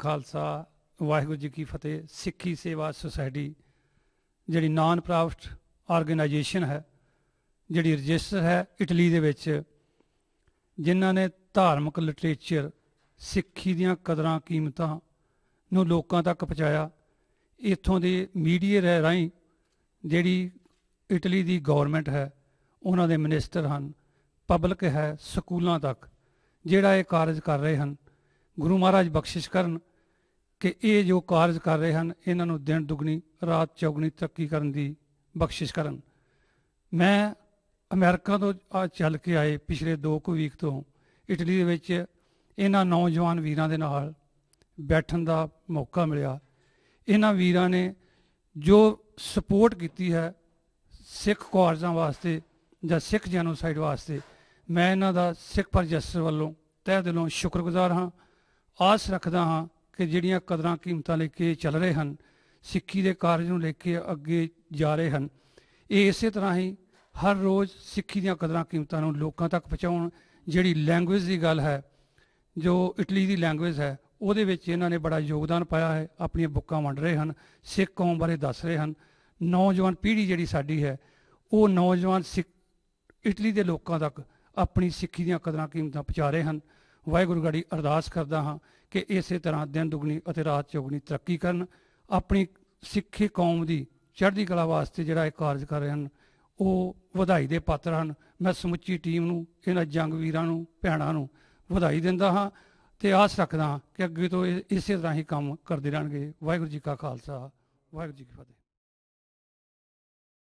ਖਾਲਸਾ ਵਾਹਿਗੁਰੂ ਜੀ ਕੀ ਫਤਿਹ ਸਿੱਖੀ ਸੇਵਾ ਸੁਸਾਇਟੀ ਜਿਹੜੀ ਨਾਨ ਪ੍ਰੋਫਿਟ ਆਰਗੇਨਾਈਜੇਸ਼ਨ ਹੈ ਜਿਹੜੀ ਰਜਿਸਟਰ ਹੈ ਇਟਲੀ ਦੇ ਵਿੱਚ ਜਿਨ੍ਹਾਂ ਨੇ ਧਾਰਮਿਕ ਲਿਟਰੇਚਰ ਸਿੱਖੀ ਦੀਆਂ ਕਦਰਾਂ ਕੀਮਤਾਂ ਨੂੰ ਲੋਕਾਂ ਤੱਕ ਪਹੁੰਚਾਇਆ ਇੱਥੋਂ ਦੇ ਮੀਡੀਏ ਰਾਹੀਂ ਜਿਹੜੀ ਇਟਲੀ ਦੀ ਗਵਰਨਮੈਂਟ ਹੈ ਉਹਨਾਂ ਦੇ ਮਿਨਿਸਟਰ ਹਨ ਪਬਲਿਕ ਹੈ ਸਕੂਲਾਂ ਤੱਕ ਜਿਹੜਾ ਇਹ ਕਾਰਜ ਕਰ ਰਹੇ ਹਨ ਗੁਰੂ ਮਹਾਰਾਜ ਬਖਸ਼ਿਸ਼ ਕਰਨ ਕਿ ਇਹ ਜੋ ਕਾਰਜ ਕਰ ਰਹੇ ਹਨ ਇਹਨਾਂ ਨੂੰ ਦਿਨ ਦੁਗਣੀ ਰਾਤ ਚੌਗਣੀ ਤਰੱਕੀ ਕਰਨ ਦੀ ਬਖਸ਼ਿਸ਼ ਕਰਨ ਮੈਂ ਅਮਰੀਕਾ ਤੋਂ ਆ ਚੱਲ ਕੇ ਆਏ ਪਿਛਲੇ 2 ਕੁ ਵੀਕ ਤੋਂ ਇਟਲੀ ਦੇ ਵਿੱਚ ਇਹਨਾਂ ਨੌਜਵਾਨ ਵੀਰਾਂ ਦੇ ਨਾਲ ਬੈਠਣ ਦਾ ਮੌਕਾ ਮਿਲਿਆ ਇਹਨਾਂ ਵੀਰਾਂ ਨੇ ਜੋ ਸਪੋਰਟ ਕੀਤੀ ਹੈ ਸਿੱਖ ਕਾਰਜਾਂ ਵਾਸਤੇ ਜਾਂ ਸਿੱਖ ਜਨੋਸਾਈਡ ਵਾਸਤੇ ਮੈਂ ਇਹਨਾਂ ਦਾ ਸਿੱਖ ਪਰਜਸਰ ਵੱਲੋਂ ਤਹਿ ਦਿਲੋਂ ਸ਼ੁਕਰਗੁਜ਼ਾਰ ਹਾਂ ਆਸ ਰੱਖਦਾ ਹਾਂ ਕਿ ਜਿਹੜੀਆਂ ਕਦਰਾਂ ਕੀਮਤਾਂ ਲੈ ਕੇ ਚੱਲ ਰਹੇ ਹਨ ਸਿੱਖੀ ਦੇ ਕਾਰਜ ਨੂੰ ਲੈ ਕੇ ਅੱਗੇ ਜਾ ਰਹੇ ਹਨ ਇਹ ਇਸੇ ਤਰ੍ਹਾਂ ਹੀ ਹਰ ਰੋਜ਼ ਸਿੱਖੀ ਦੀਆਂ ਕਦਰਾਂ ਕੀਮਤਾਂ ਨੂੰ ਲੋਕਾਂ ਤੱਕ ਪਹੁੰਚਾਉਣ ਜਿਹੜੀ ਲੈਂਗੁਏਜ ਦੀ ਗੱਲ ਹੈ ਜੋ ਇਟਲੀ ਦੀ ਲੈਂਗੁਏਜ ਹੈ ਉਹਦੇ ਵਿੱਚ ਇਹਨਾਂ ਨੇ ਬੜਾ ਯੋਗਦਾਨ ਪਾਇਆ ਹੈ ਆਪਣੀਆਂ ਬੁੱਕਾਂ ਵੰਡ ਰਹੇ ਹਨ ਸਿੱਖ ਕੌਮ ਬਾਰੇ ਦੱਸ ਰਹੇ ਹਨ ਨੌਜਵਾਨ ਪੀੜ੍ਹੀ ਜਿਹੜੀ ਸਾਡੀ ਹੈ ਉਹ ਨੌਜਵਾਨ ਸਿੱਖ ਇਟਲੀ ਦੇ ਲੋਕਾਂ ਤੱਕ ਆਪਣੀ ਸਿੱਖੀ ਦੀਆਂ ਕਦਰਾਂ ਕੀਮਤਾਂ ਪਹੁੰਚਾ ਰਹੇ ਹਨ ਵਾਹਿਗੁਰੂ ਗੜੀ ਅਰਦਾਸ ਕਰਦਾ ਹਾਂ ਕਿ ਇਸੇ ਤਰ੍ਹਾਂ ਦਿਨ ਦੁਗਣੀ ਅਤੇ ਰਾਤ ਚੌਗਣੀ ਤਰੱਕੀ ਕਰਨ ਆਪਣੀ ਸਿੱਖੀ ਕੌਮ ਦੀ ਚੜ੍ਹਦੀ ਕਲਾ ਵਾਸਤੇ ਜਿਹੜਾ ਇਹ ਕਾਰਜ ਕਰ ਰਹੇ ਹਨ ਉਹ ਵਧਾਈ ਦੇ ਪਾਤਰ ਹਨ ਮੈਂ ਸਮੁੱਚੀ ਟੀਮ ਨੂੰ ਇਹਨਾਂ ਜੰਗ ਵੀਰਾਂ ਨੂੰ ਭੈਣਾਂ ਨੂੰ ਵਧਾਈ ਦਿੰਦਾ ਹਾਂ ਤੇ ਆਸ ਰੱਖਦਾ ਕਿ ਅੱਗੇ ਤੋਂ ਇਸੇ ਤਰ੍ਹਾਂ ਹੀ ਕੰਮ ਕਰਦੇ ਰਹਿਣਗੇ ਵਾਹਿਗੁਰੂ ਜੀ ਕਾ ਖਾਲਸਾ ਵਾਹਿਗੁਰੂ ਜੀ ਕੀ ਫਤਿਹ